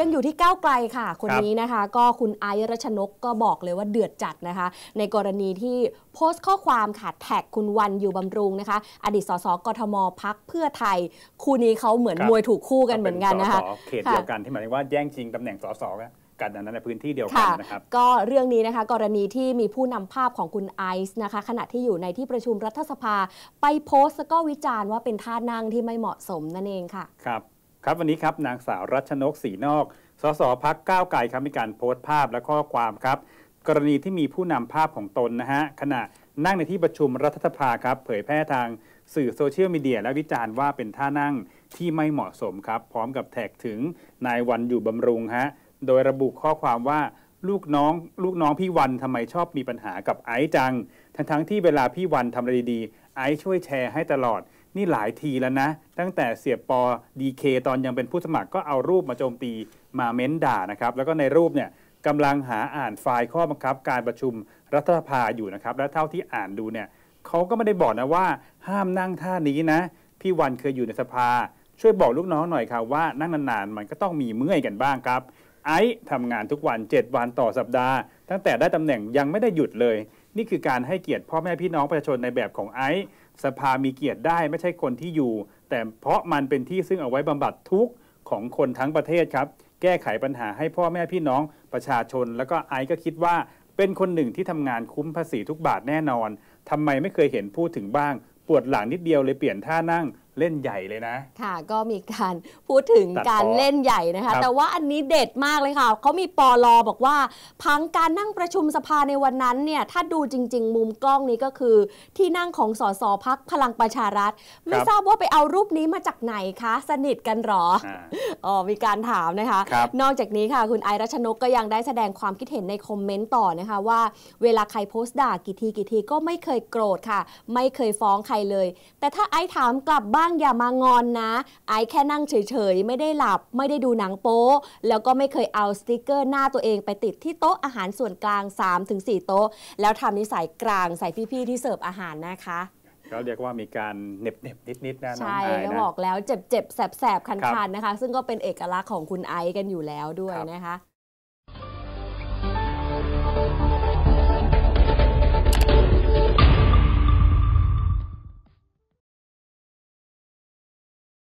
ยังอยู่ที่ก้าวไกลค่ะคนนี้นะคะ ก็คุณไอรัชนกก็บอกเลยว่าเดือดจัดนะคะ ในกรณีที่โพสต์ข้อความค่ะแท็กคุณวันอยู่บำรุงนะคะ อดีตสสกทมพักเพื่อไทยคู่นี้เขาเหมือนมวยถูกคู่กันเหมือนกันนะคะเขตเดียวกันที่หมายถึงว่าแย่งชิงตำแหน่งสสกันกันนั้นในพื้นที่เดียวกันนะครับก็เรื่องนี้นะคะ กรณีที่มีผู้นำภาพของคุณไอซ์นะคะ ขณะที่อยู่ในที่ประชุมรัฐสภา ไปโพสต์แล้วก็วิจารณ์ว่าเป็นท่านั่งที่ไม่เหมาะสมนั่นเองค่ะครับครับ วันนี้ครับ นางสาว รัชนกศรีนอกสสพักก้าวไกลครับมีการโพสต์ภาพและข้อความครับ กรณีที่มีผู้นำภาพของตนนะฮะ ขณะนั่งในที่ประชุมรัฐสภาครับ เผยแพร่ทาง สื่อโซเชียลมีเดียและวิจารณ์ว่าเป็นท่านั่งที่ไม่เหมาะสมครับ พร้อมกับแท็กถึง นายวันอยู่บำรุงฮะ โดยระบุข้อความว่าลูกน้องลูกน้องพี่วันทำไมชอบมีปัญหากับไอซ์จังทั้งทที่เวลาพี่วันทำอะไรดีๆไอซ์ช่วยแชร์ให้ตลอดนี่หลายทีแล้วนะตั้งแต่เสียปอดีเคตอนยังเป็นผู้สมัครก็เอารูปมาโจมตีมาเม้นด่านะครับแล้วก็ในรูปเนี่ยกำลังหาอ่านไฟล์ข้อบังคับ การประชุมรัฐสภาอยู่นะครับและเท่าที่อ่านดูเนี่ยเขาก็ไม่ได้บอกนะว่าห้ามนั่งท่านี้นะพี่วันเคยอยู่ในสภา ช่วยบอกลูกน้องหน่อยครับว่านั่งนานๆ มันก็ต้องมีเมื่อยกันบ้างครับไอซ์ทำงานทุกวัน 7 วันต่อสัปดาห์ ตั้งแต่ได้ตำแหน่งยังไม่ได้หยุดเลย นี่คือการให้เกียรติพ่อแม่พี่น้องประชาชนในแบบของไอซ์สภามีเกียรติได้ไม่ใช่คนที่อยู่ แต่เพราะมันเป็นที่ซึ่งเอาไว้บำบัดทุกข์ของคนทั้งประเทศครับ แก้ไขปัญหาให้พ่อแม่พี่น้องประชาชนแล้วก็ไอซ์ก็คิดว่า เป็นคนหนึ่งที่ทำงานคุ้มภาษีทุกบาทแน่นอน ทำไมไม่เคยเห็นพูดถึงบ้าง ปวดหลังนิดเดียวเลยเปลี่ยนท่านั่งเล่นใหญ่เลยนะ ค่ะ ก็มีการพูดถึงการเล่นใหญ่นะคะแต่ว่าอันนี้เด็ดมากเลยค่ะเขามีปอลอบอกว่า พังการนั่งประชุมสภาในวันนั้นเนี่ยถ้าดูจริง ๆ มุมกล้องนี้ก็คือที่นั่งของสสพักพลังประชารัฐ ไม่ทราบว่าไปเอารูปนี้มาจากไหนคะ สนิทกันหรอ อ๋อ มีการถามนะคะคนอกจากนี้ค่ะ คุณไอรัชนกก็ยังได้แสดงความคิดเห็นในคอมเมนต์ต่อนะคะว่า เวลาใครโพสต์ด่ากี่ทีกี่ทีก็ไม่เคยโกรธค่ะ ไม่เคยฟ้องใครเลย แต่ถ้าไอถามกลับบ้านางอย่ามางอนนะไอแค่นั่งเฉยๆไม่ได้หลับไม่ได้ดูหนังโป๊แล้วก็ไม่เคยเอาสติกเกอร์หน้าตัวเองไปติดที่โต๊ะอาหารส่วนกลาง 3-4 โต๊ะ แล้วทำนิสัยกลางใส่พี่ๆที่เสิร์ฟอาหารนะคะก็เรียกว่ามีการเน็บเน็บนิดนิดนะนอนะใช่แล้วบอกแล้วเจ็บเจ็บแสบแสบคันคันนะคะ ซึ่งก็เป็นเอกลักษณ์ของคุณไอซ์กันอยู่แล้วด้วยนะคะ